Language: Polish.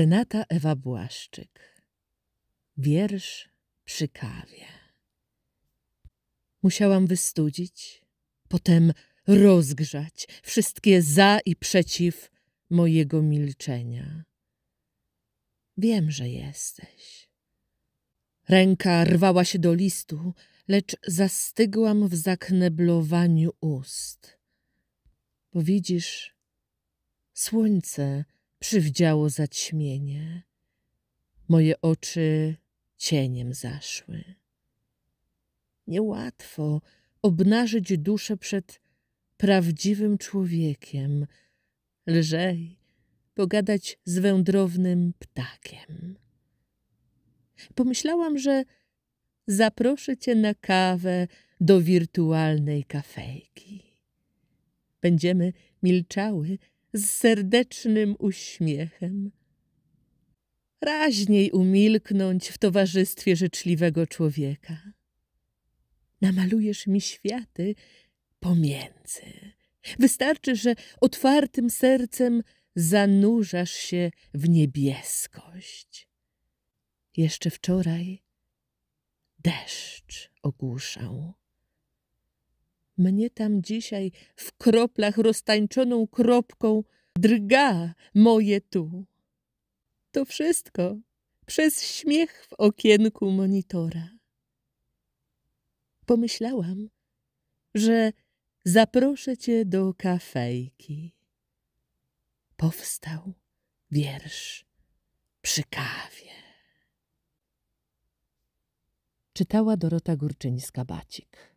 Renata Ewa Błaszczyk Wiersz przy kawie Musiałam wystudzić, potem rozgrzać wszystkie za i przeciw mojego milczenia. Wiem, że jesteś. Ręka rwała się do listu, lecz zastygłam w zakneblowaniu ust. Bo widzisz, słońce – przywdziało zaćmienie, moje oczy cieniem zaszły. Niełatwo obnażyć duszę przed prawdziwym człowiekiem, lżej pogadać z wędrownym ptakiem. Pomyślałam, że zaproszę cię na kawę do wirtualnej kafejki. Będziemy milczały z serdecznym uśmiechem. Raźniej umilknąć w towarzystwie życzliwego człowieka. Namalujesz mi światy pomiędzy. Wystarczy, że otwartym sercem zanurzasz się w niebieskość. Jeszcze wczoraj deszcz ogłuszał. Mnie tam dzisiaj w kroplach roztańczoną kropką drga moje tu. To wszystko przez śmiech w okienku monitora. Pomyślałam, że zaproszę cię do kafejki. Powstał wiersz przy kawie. Czytała Dorota Górczyńska-Bacik.